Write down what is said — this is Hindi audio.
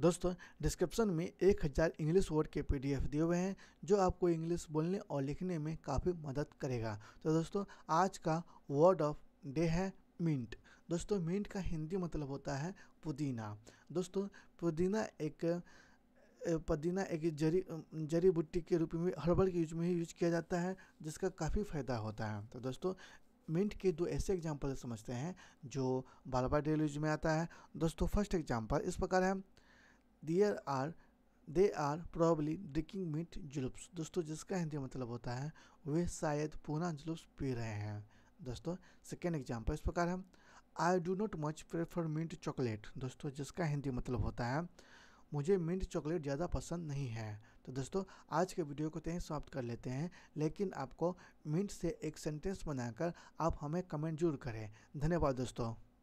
दोस्तों डिस्क्रिप्शन में एक हज़ार इंग्लिश वर्ड के पीडीएफ दिए हुए हैं जो आपको इंग्लिश बोलने और लिखने में काफ़ी मदद करेगा तो दोस्तों आज का वर्ड ऑफ डे है मिंट दोस्तों मिंट का हिंदी मतलब होता है पुदीना दोस्तों पुदीना एक पुदीना एक जड़ी जड़ी बूटी के रूप में हर्बल के यूज में ही यूज किया जाता है जिसका काफ़ी फ़ायदा होता है तो दोस्तों मिंट के दो ऐसे एग्जाम्पल समझते हैं जो बार बार डेली यूज में आता है दोस्तों फर्स्ट एग्जाम्पल इस प्रकार है there are they are probably drinking mint juleps दोस्तों जिसका हिंदी मतलब होता है वे शायद पूना जुलूप्स पी रहे हैं दोस्तों सेकेंड एग्जाम्पल इस प्रकार है I do not much prefer mint chocolate दोस्तों जिसका हिंदी मतलब होता है मुझे मिंट चॉकलेट ज़्यादा पसंद नहीं है तो दोस्तों आज के वीडियो को तो यहीं समाप्त कर लेते हैं लेकिन आपको मिंट से एक सेंटेंस बनाकर आप हमें कमेंट जरूर करें धन्यवाद दोस्तों